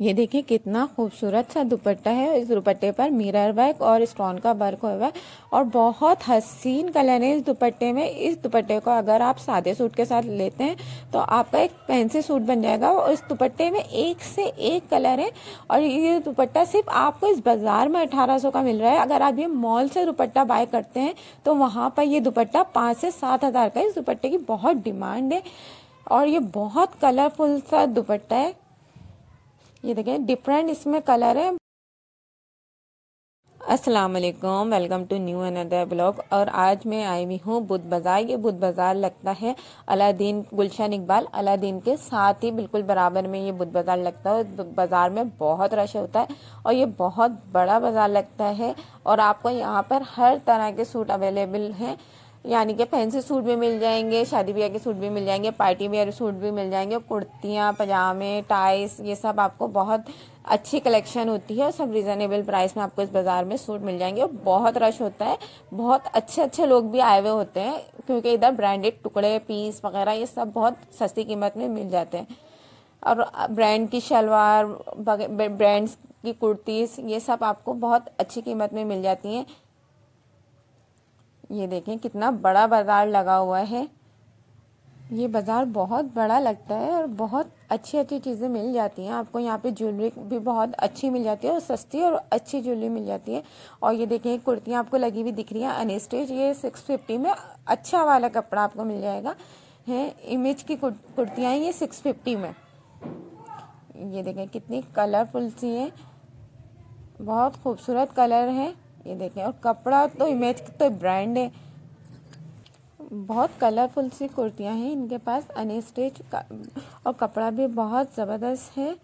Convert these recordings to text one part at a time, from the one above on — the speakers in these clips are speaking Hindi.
ये देखिए कितना खूबसूरत सा दुपट्टा है इस दुपट्टे पर मिरर वर्क और स्टोन का वर्क हुआ है और बहुत हसीन कलर है इस दुपट्टे में इस दुपट्टे को अगर आप सादे सूट के साथ लेते हैं तो आपका एक फैंसी सूट बन जाएगा और इस दुपट्टे में एक से एक कलर है और ये दुपट्टा सिर्फ आपको इस बाज़ार में अठारह का मिल रहा है अगर आप ये मॉल से दुपट्टा बाय करते हैं तो वहाँ पर ये दुपट्टा पाँच से सात हज़ार का इस दुपट्टे की बहुत डिमांड है और ये बहुत कलरफुल सा दुपट्टा है ये देखें डिफरेंट इसमें कलर है अस्सलाम वालेकुम welcome to new another blog और आज मैं आई हुई हूँ बुध बाज़ार ये बुध बाज़ार लगता है अलादीन गुलशन इकबाल अलादीन के साथ ही बिल्कुल बराबर में ये बुध बाज़ार लगता है बाज़ार में बहुत रश होता है और ये बहुत बड़ा बाज़ार लगता है और आपको यहाँ पर हर तरह के सूट अवेलेबल हैं यानी कि फैंसी सूट भी मिल जाएंगे शादी ब्याह के सूट भी मिल जाएंगे पार्टी वेयर सूट भी मिल जाएंगे कुर्तियाँ पजामे टाइस ये सब आपको बहुत अच्छी कलेक्शन होती है और सब रिजनेबल प्राइस में आपको इस बाज़ार में सूट मिल जाएंगे और बहुत रश होता है बहुत अच्छे अच्छे लोग भी आए हुए होते हैं क्योंकि इधर ब्रांडेड टुकड़े पीस वगैरह ये सब बहुत सस्ती कीमत में मिल जाते हैं और ब्रांड की शलवार ब्रांड्स की कुर्तीस ये सब आपको बहुत अच्छी कीमत में मिल जाती हैं ये देखें कितना बड़ा बाज़ार लगा हुआ है ये बाज़ार बहुत बड़ा लगता है और बहुत अच्छी अच्छी चीज़ें मिल जाती हैं आपको यहाँ पे ज्वेलरी भी बहुत अच्छी मिल जाती है और सस्ती और अच्छी ज्वेलरी मिल जाती है और ये देखें कुर्तियाँ आपको लगी हुई दिख रही हैं अनस्टेज ये सिक्स फिफ्टी में अच्छा वाला कपड़ा आपको मिल जाएगा है इमेज की कुर्तियाँ ये सिक्स फिफ्टी में ये देखें कितनी कलरफुल सी हैं बहुत खूबसूरत कलर है ये देखें और कपड़ा तो इमेज तो ब्रांड है बहुत कलरफुल सी कुर्तियाँ हैं इनके पास अनस्टिच और कपड़ा भी बहुत ज़बरदस्त है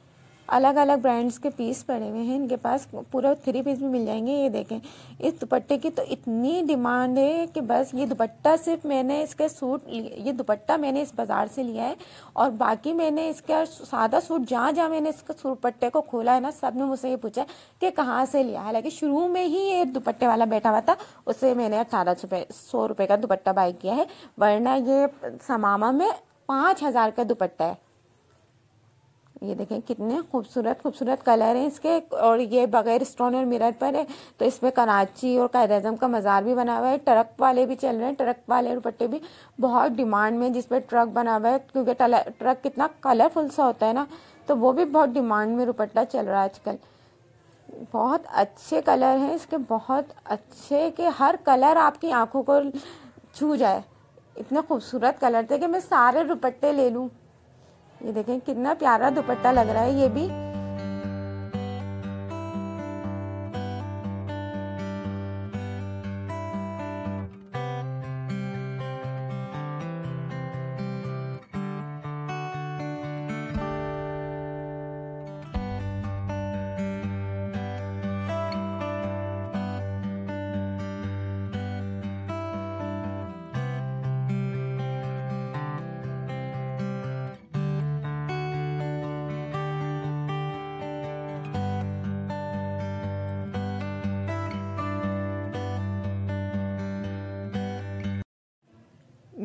अलग अलग ब्रांड्स के पीस पड़े हुए हैं इनके पास पूरा थ्री पीस भी मिल जाएंगे ये देखें इस दुपट्टे की तो इतनी डिमांड है कि बस ये दुपट्टा सिर्फ मैंने इसके सूट ये दुपट्टा मैंने इस बाज़ार से लिया है और बाकी मैंने इसका सादा सूट जहाँ जहाँ मैंने इसके दुपट्टे को खोला है ना सब ने मुझसे ये पूछा कि कहाँ से लिया हालांकि शुरू में ही ये दुपट्टे वाला बैठा हुआ था उससे मैंने अठारह सौ रुपये का दुपट्टा बाई किया है वरना ये समामा में पाँच हज़ार का दुपट्टा है ये देखें कितने खूबसूरत खूबसूरत कलर हैं इसके और ये बग़ैर स्टोन और मिरर पर है तो इसमें कराची और कायद अजम का मज़ार भी बना हुआ है ट्रक वाले भी चल रहे हैं ट्रक वाले दुपट्टे भी बहुत डिमांड में जिस पर ट्रक बना हुआ है क्योंकि ट्रक कितना कलरफुल सा होता है ना तो वो भी बहुत डिमांड में दुपट्टा चल रहा है आजकल बहुत अच्छे कलर हैं इसके बहुत अच्छे के हर कलर आपकी आंखों को छू जाए इतने खूबसूरत कलर थे कि मैं सारे दुपट्टे ले लूँ ये देखें कितना प्यारा दुपट्टा लग रहा है ये भी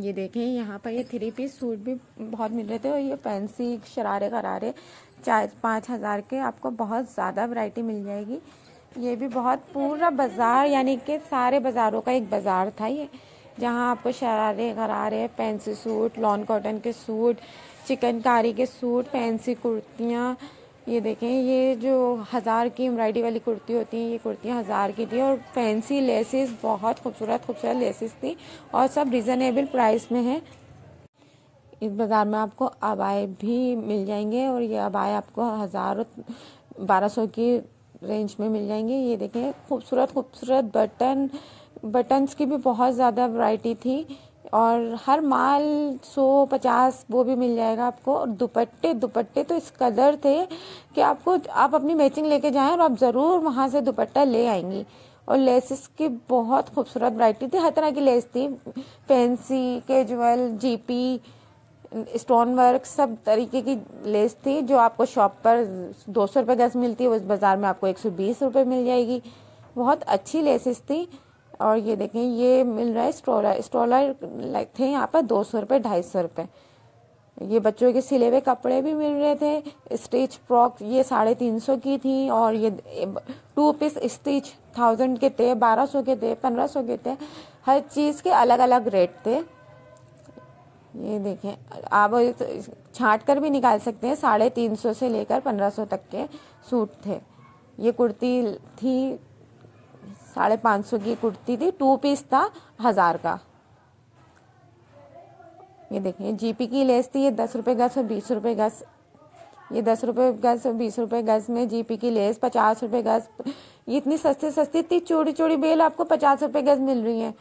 ये देखें यहाँ पर ये थ्री पीस सूट भी बहुत मिल रहे थे और ये फैंसी शरारे गरारे चार पाँच हज़ार के आपको बहुत ज़्यादा वैरायटी मिल जाएगी ये भी बहुत पूरा बाज़ार यानी कि सारे बाज़ारों का एक बाज़ार था ये जहाँ आपको शरारे गरारे फैंसी सूट लॉन कॉटन के सूट चिकनकारी के सूट फैंसी कुर्तियाँ ये देखें ये जो हज़ार की एम्ब्रॉयडरी वाली कुर्ती होती हैं ये कुर्तियाँ हज़ार की थी और फैंसी लेसेस बहुत खूबसूरत खूबसूरत लेसेस थी और सब रिजनेबल प्राइस में है इस बाज़ार में आपको अबाए भी मिल जाएंगे और ये अबाए आपको हज़ार बारह सौ की रेंज में मिल जाएंगे ये देखें खूबसूरत खूबसूरत बटन बटन्स की भी बहुत ज़्यादा वैरायटी थी और हर माल सौ पचास वो भी मिल जाएगा आपको और दुपट्टे दुपट्टे तो इस कदर थे कि आपको आप अपनी मैचिंग लेके जाएं और आप ज़रूर वहाँ से दुपट्टा ले आएंगी और लेसेस की बहुत खूबसूरत वरायटी थी हर तरह की लेस थी fancy casual GP stone work सब तरीके की लेस थी जो आपको शॉप पर दो सौ रुपये गज मिलती है उस बाज़ार में आपको एक सौ बीस रुपये मिल जाएगी बहुत अच्छी लेसेस थी और ये देखें ये मिल रहा है स्ट्रॉलर स्ट्रॉलर लाइक थे यहाँ पर दो सौ रुपये ढाई सौ रुपये ये बच्चों के सिले हुए कपड़े भी मिल रहे थे स्टिच फ्रॉक ये साढ़े तीन सौ की थी और ये टू पीस स्टिच थाउजेंड के थे बारह सौ के थे पंद्रह सौ के थे हर चीज़ के अलग अलग रेट थे ये देखें आप छाँट कर भी निकाल सकते हैं साढ़े तीन सौ से लेकर पंद्रह सौ तक के सूट थे ये कुर्ती थी साढ़े पाँच सौ की कुर्ती थी टू पीस था हज़ार का ये देखिए जीपी की लेस थी ये दस रुपये गज और बीस रुपये गज ये दस रुपये गज और बीस रुपये गज में जीपी की लेस पचास रुपये गज ये इतनी सस्ती सस्ती इतनी चूड़ी चूड़ी बेल आपको पचास रुपये गज मिल रही है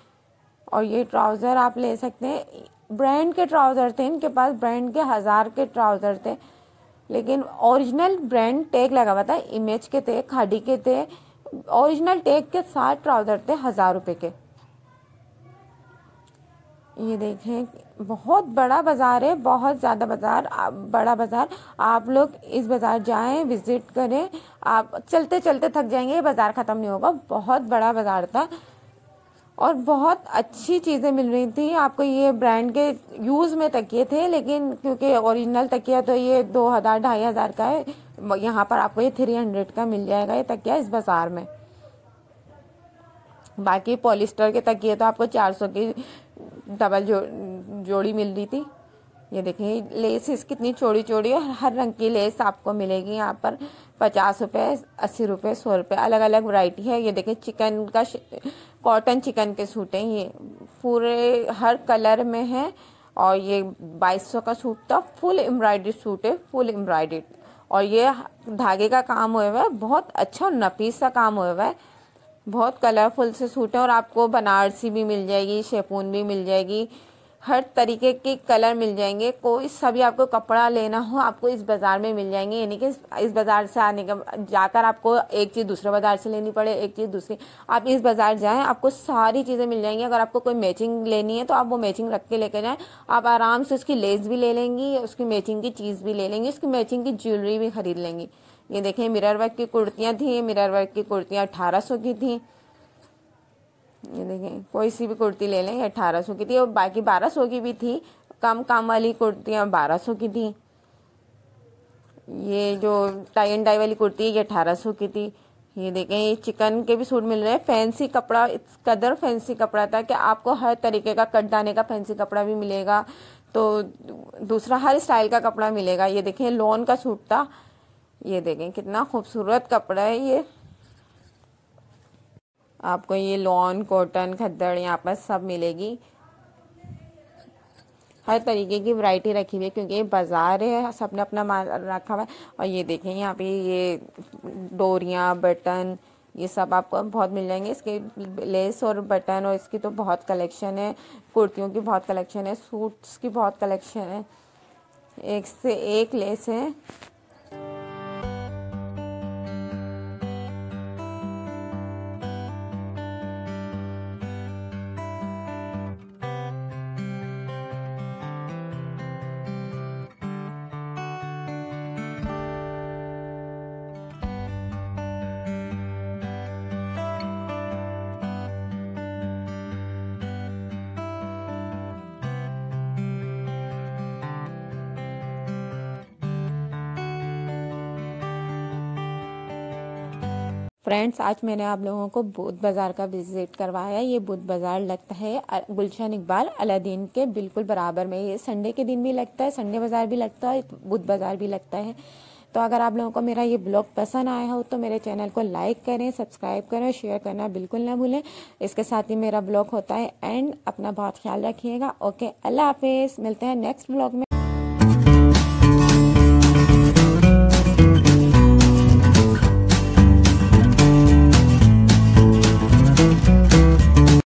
और ये ट्राउज़र आप ले सकते हैं ब्रांड के ट्राउज़र थे इनके पास ब्रांड के हज़ार के ट्राउज़र थे लेकिन ओरिजिनल ब्रांड टैग लगा हुआ था इमेज के थे खाडी के थे ओरिजिनल टेक के साथ ट्राउज़र थे हज़ार रुपये के ये देखें बहुत बड़ा बाज़ार है बहुत ज़्यादा बाज़ार बड़ा बाज़ार आप लोग इस बाज़ार जाएं विज़िट करें आप चलते चलते थक जाएंगे ये बाज़ार ख़त्म नहीं होगा बहुत बड़ा बाज़ार था और बहुत अच्छी चीज़ें मिल रही थी आपको ये ब्रांड के यूज़ में तकिए थे लेकिन क्योंकि ओरिजिनल तकिया तो ये दो हज़ार ढाई हज़ार का है यहाँ पर आपको ये थ्री हंड्रेड का मिल जाएगा ये तकिया इस बाज़ार में बाकी पॉलिस्टर के तकिए तो आपको चार सौ की डबल जो जोड़ी मिल रही थी ये देखें लेस कितनी चौड़ी चौड़ी है हर रंग की लेस आपको मिलेगी यहाँ पर पचास रुपये अस्सी रुपये सौ रुपये अलग अलग वैरायटी है ये देखें चिकन का कॉटन चिकन के सूट हैं ये पूरे हर कलर में है और ये बाईस सौ का सूट था फुल एम्ब्रॉयडरी सूट है फुल एम्ब्रॉयडरी और ये धागे का काम हुआ हुआ है बहुत अच्छा नपीस सा काम हुआ हुआ है बहुत कलरफुल से सूट है और आपको बनारसी भी मिल जाएगी शेपून भी मिल जाएगी हर तरीके के कलर मिल जाएंगे कोई सा भी आपको कपड़ा लेना हो आपको इस बाज़ार में मिल जाएंगे यानी कि इस बाज़ार से आने के जाकर आपको एक चीज़ दूसरे बाज़ार से लेनी पड़े एक चीज़ दूसरी आप इस बाज़ार जाएं आपको सारी चीज़ें मिल जाएंगी अगर आपको कोई मैचिंग लेनी है तो आप वो मैचिंग रख के लेकर जाएँ आप आराम से उसकी लेस भी ले लेंगी उसकी मैचिंग की चीज़ भी ले लेंगी उसकी मैचिंग की ज्वेलरी भी खरीद लेंगी ये देखें मिरर वर्क की कुर्तियाँ थी मिरर वर्क की कुर्तियाँ अठारह की थी ये देखें कोई सी भी कुर्ती ले लें अठारह सौ की थी और बाकी बारह सौ की भी थी कम काम वाली कुर्तियाँ बारह सौ की थी ये जो टाई एंड डाई वाली कुर्ती है ये अठारह सौ की थी ये देखें ये चिकन के भी सूट मिल रहे हैं फैंसी कपड़ा इस कदर फैंसी कपड़ा था कि आपको हर तरीके का कट दाने का फैंसी कपड़ा भी मिलेगा तो दूसरा हर स्टाइल का कपड़ा मिलेगा ये देखें लोन का सूट था ये देखें कितना खूबसूरत कपड़ा है ये आपको ये लॉन कॉटन खद्दड़ यहाँ पर सब मिलेगी हर तरीके की वैरायटी रखी हुई है क्योंकि ये बाज़ार है सबने अपना माल रखा हुआ है और ये देखें यहाँ पे ये डोरियाँ बटन ये सब आपको बहुत मिल जाएंगे इसके लेस और बटन और इसकी तो बहुत कलेक्शन है कुर्तियों की बहुत कलेक्शन है सूट्स की बहुत कलेक्शन है एक से एक लेस है फ्रेंड्स आज मैंने आप लोगों को बुध बाज़ार का विज़िट करवाया ये बुध बाज़ार लगता है गुलशन इकबाल अलादीन के बिल्कुल बराबर में ये संडे के दिन भी लगता है संडे बाज़ार भी लगता है बुध बाज़ार भी लगता है तो अगर आप लोगों को मेरा ये ब्लॉग पसंद आया हो तो मेरे चैनल को लाइक करें सब्सक्राइब करें शेयर करना बिल्कुल ना भूलें इसके साथ ही मेरा ब्लॉग होता है एंड अपना बहुत ख्याल रखिएगा ओके अल्लाह हाफिज़ मिलते हैं नेक्स्ट ब्लॉग में